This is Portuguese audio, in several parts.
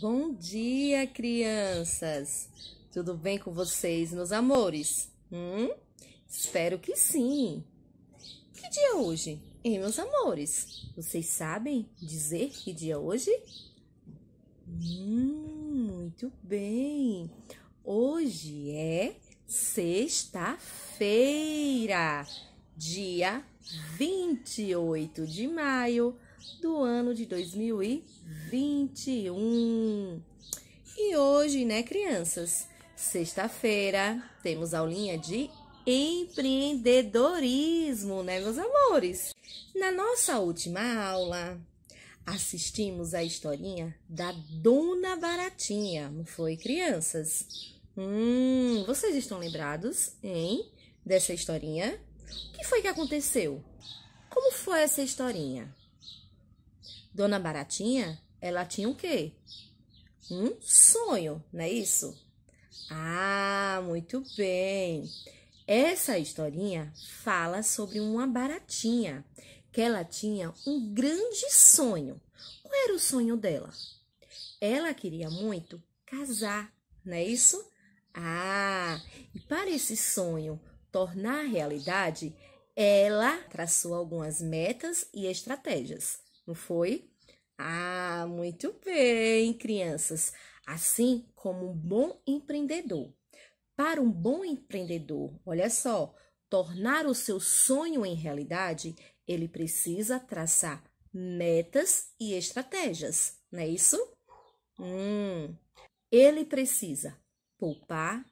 Bom dia, crianças! Tudo bem com vocês, meus amores? Hum? Espero que sim! Que dia é hoje, hein, meus amores? Vocês sabem dizer que dia é hoje? Hum, muito bem! Hoje é sexta-feira, dia 28 de maio do ano de 2021. E hoje, né, crianças? Sexta-feira temos aulinha de empreendedorismo, né, meus amores? Na nossa última aula, assistimos a historinha da Dona Baratinha, não foi, crianças? Hum, vocês estão lembrados, hein, dessa historinha? O que foi que aconteceu? Como foi essa historinha? Dona Baratinha, ela tinha o quê? Um sonho, não é isso? Ah, muito bem. Essa historinha fala sobre uma baratinha que ela tinha um grande sonho. Qual era o sonho dela? Ela queria muito casar, não é isso? Ah, e para esse sonho tornar realidade, ela traçou algumas metas e estratégias, não foi? Ah, muito bem, crianças. Assim como um bom empreendedor. Para um bom empreendedor, olha só, tornar o seu sonho em realidade, ele precisa traçar metas e estratégias, não é isso? Hum. Ele precisa poupar,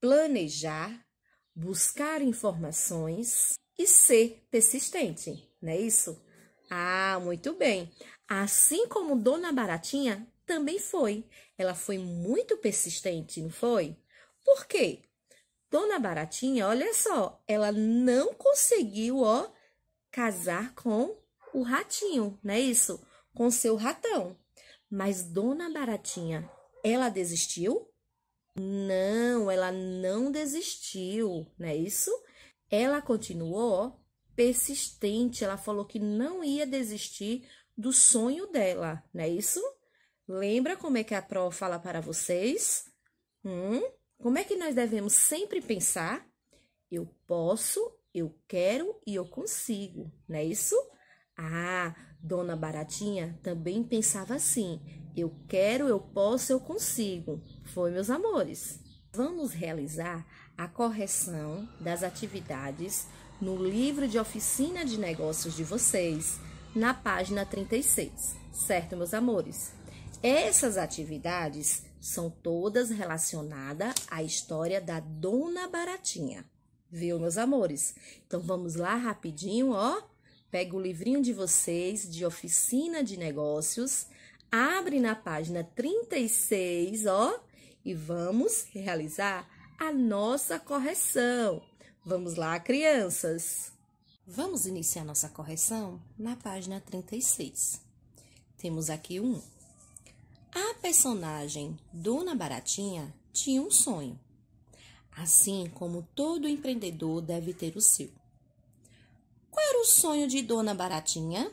planejar, buscar informações e ser persistente, não é isso? Ah, muito bem. Assim como Dona Baratinha também foi. Ela foi muito persistente, não foi? Por quê? Dona Baratinha, olha só, ela não conseguiu, ó, casar com o ratinho, não é isso? Com seu ratão. Mas Dona Baratinha, ela desistiu? Não, ela não desistiu, não é isso? Ela continuou ó, persistente, ela falou que não ia desistir do sonho dela, não é isso? Lembra como é que a Pro fala para vocês? Hum? Como é que nós devemos sempre pensar? Eu posso, eu quero e eu consigo, não é isso? Ah, Dona Baratinha também pensava assim: eu quero, eu posso, eu consigo. Foi, meus amores. Vamos realizar a correção das atividades no livro de oficina de negócios de vocês na página 36, certo, meus amores? Essas atividades são todas relacionadas à história da Dona Baratinha, viu, meus amores? Então, vamos lá rapidinho, ó. Pega o livrinho de vocês de oficina de negócios, abre na página 36, ó, e vamos realizar a nossa correção. Vamos lá, crianças! Vamos iniciar nossa correção na página 36. Temos aqui um. A personagem Dona Baratinha tinha um sonho, assim como todo empreendedor deve ter o seu. Qual era o sonho de Dona Baratinha?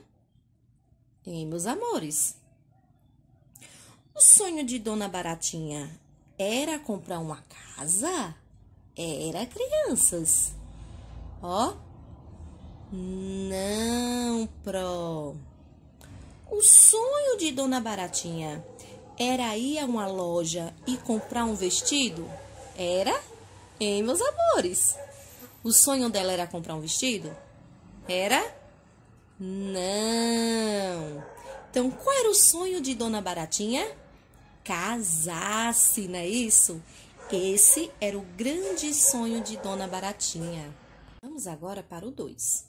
Ei, meus amores, o sonho de Dona Baratinha era comprar uma casa? Era, crianças. Ó, não, Pro. O sonho de Dona Baratinha era ir a uma loja e comprar um vestido? Era? Hein, meus amores? O sonho dela era comprar um vestido? Era? Não. Então, qual era o sonho de Dona Baratinha? Casasse, não é isso? Esse era o grande sonho de Dona Baratinha. Vamos agora para o 2.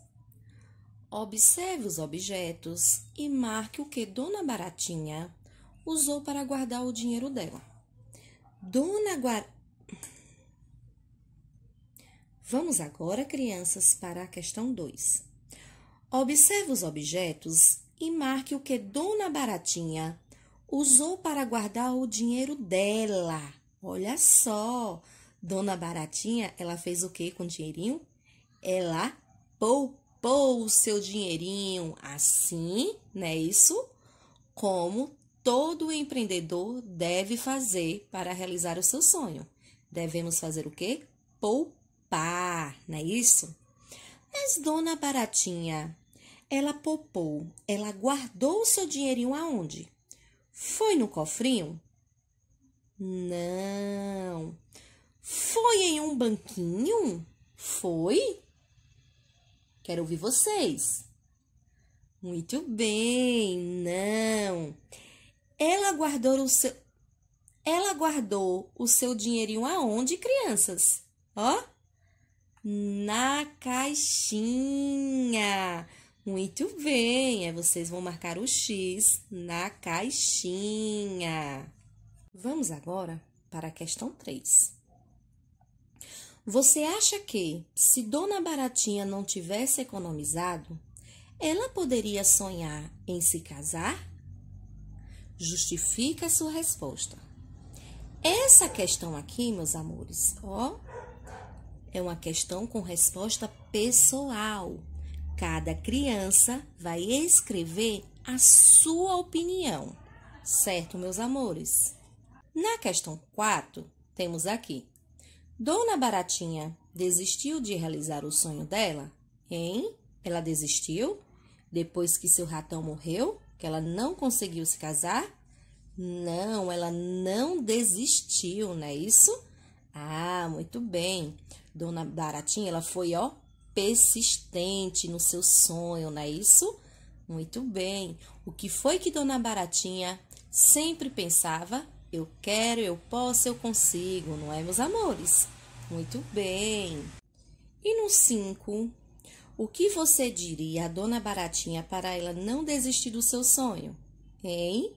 Observe os objetos e marque o que Dona Baratinha usou para guardar o dinheiro dela. Dona Guar... Vamos agora, crianças, para a questão 2. Observe os objetos e marque o que Dona Baratinha usou para guardar o dinheiro dela. Olha só, Dona Baratinha, ela fez o que com o dinheirinho? Ela poupou poupou o seu dinheirinho, assim, né? Isso, como todo empreendedor deve fazer para realizar o seu sonho. Devemos fazer o quê? Poupar, não é isso? Mas Dona Baratinha, ela poupou, ela guardou o seu dinheirinho aonde? Foi no cofrinho? Não. Foi em um banquinho? Foi? Quero ouvir vocês. Muito bem, não. Ela guardou o seu Ela guardou o seu dinheirinho aonde, crianças? Ó, na caixinha. Muito bem, É, vocês vão marcar o X na caixinha. Vamos agora para a questão 3. Você acha que, se Dona Baratinha não tivesse economizado, ela poderia sonhar em se casar? Justifica a sua resposta. Essa questão aqui, meus amores, ó, é uma questão com resposta pessoal. Cada criança vai escrever a sua opinião, certo, meus amores? Na questão 4, temos aqui: Dona Baratinha desistiu de realizar o sonho dela? Hein? Ela desistiu? Depois que seu ratão morreu? Que ela não conseguiu se casar? Não, ela não desistiu, não é isso? Ah, muito bem. Dona Baratinha, ela foi, ó, persistente no seu sonho, não é isso? Muito bem. O que foi que Dona Baratinha sempre pensava? Eu quero, eu posso, eu consigo, não é, meus amores? Muito bem. E no 5, o que você diria à dona Baratinha para ela não desistir do seu sonho? Hein?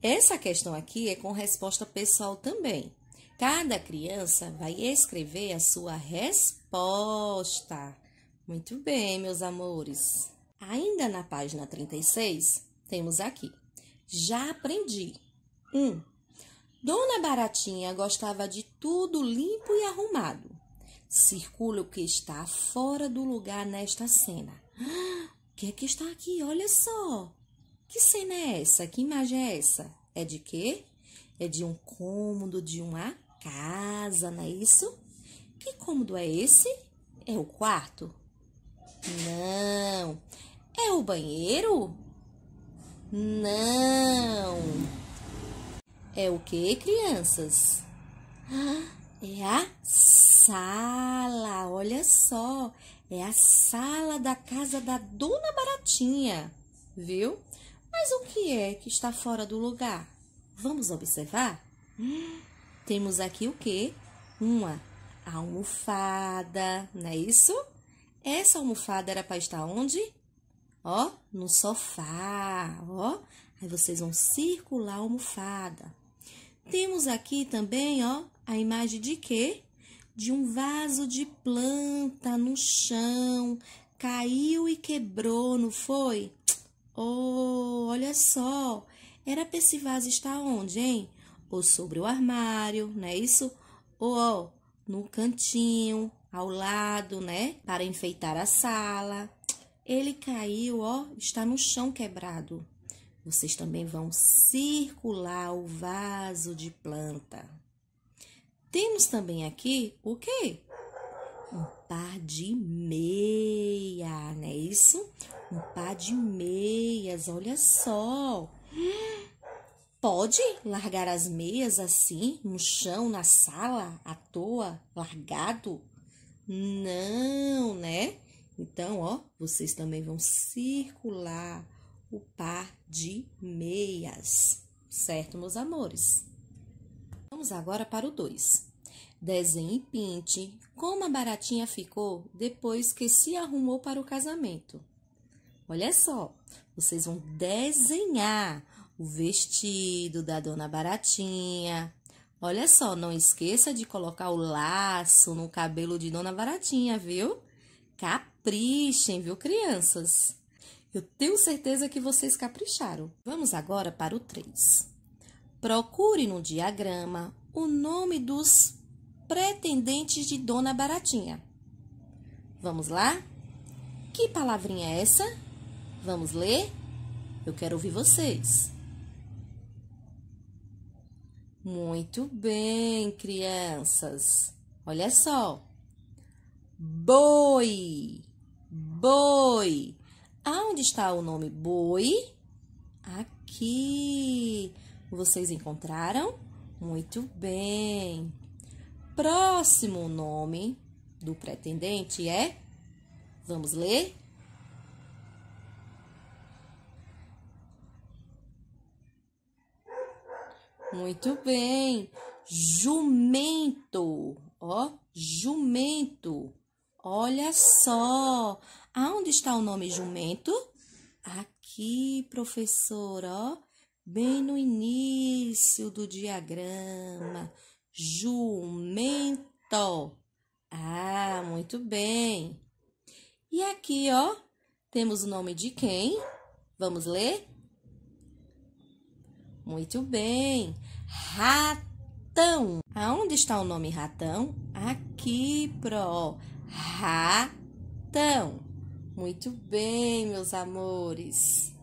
Essa questão aqui é com resposta pessoal também. Cada criança vai escrever a sua resposta. Muito bem, meus amores. Ainda na página 36, temos aqui. Já aprendi. 1. Um, Dona Baratinha gostava de tudo limpo e arrumado. Circula o que está fora do lugar nesta cena. o que é que está aqui? Olha só! Que cena é essa? Que imagem é essa? É de quê? É de um cômodo de uma casa, não é isso? Que cômodo é esse? É o quarto? Não. É o banheiro? Não é o que, crianças? Ah, é a sala, olha só, é a sala da casa da Dona Baratinha, viu? Mas o que é que está fora do lugar? Vamos observar? temos aqui o que? Uma almofada, não é isso? Essa almofada era para estar onde? Ó, no sofá, ó. Aí vocês vão circular a almofada. Temos aqui também, ó, a imagem de quê? De um vaso de planta no chão, caiu e quebrou, não foi? Oh, olha só, era para esse vaso estar onde, hein? Ou sobre o armário, não é isso? Ou, ó, no cantinho, ao lado, né? Para enfeitar a sala. Ele caiu, ó, está no chão quebrado vocês também vão circular o vaso de planta. Temos também aqui o quê? Um par de meia, não é isso? Um par de meias, olha só. Pode largar as meias assim, no chão, na sala, à toa, largado? Não, né? Então, ó, vocês também vão circular o par de meias, certo, meus amores? Vamos agora para o 2. Desenhe e pinte como a baratinha ficou depois que se arrumou para o casamento. Olha só, vocês vão desenhar o vestido da dona Baratinha. Olha só, não esqueça de colocar o laço no cabelo de dona Baratinha, viu? Caprichem, viu, crianças? Eu tenho certeza que vocês capricharam. Vamos agora para o 3. Procure no diagrama o nome dos pretendentes de Dona Baratinha. Vamos lá? Que palavrinha é essa? Vamos ler? Eu quero ouvir vocês. Muito bem, crianças. Olha só. Boi. Boi. Aonde está o nome boi? Aqui. Vocês encontraram? Muito bem. Próximo nome do pretendente é? Vamos ler? Muito bem. Jumento, ó, jumento. Olha só, Aonde está o nome jumento? Aqui, professor, ó, bem no início do diagrama. Jumento. Ah, muito bem. E aqui, ó, temos o nome de quem? Vamos ler? Muito bem. Ratão. Aonde está o nome ratão? Aqui, pro. Ratão. Muito bem, meus amores.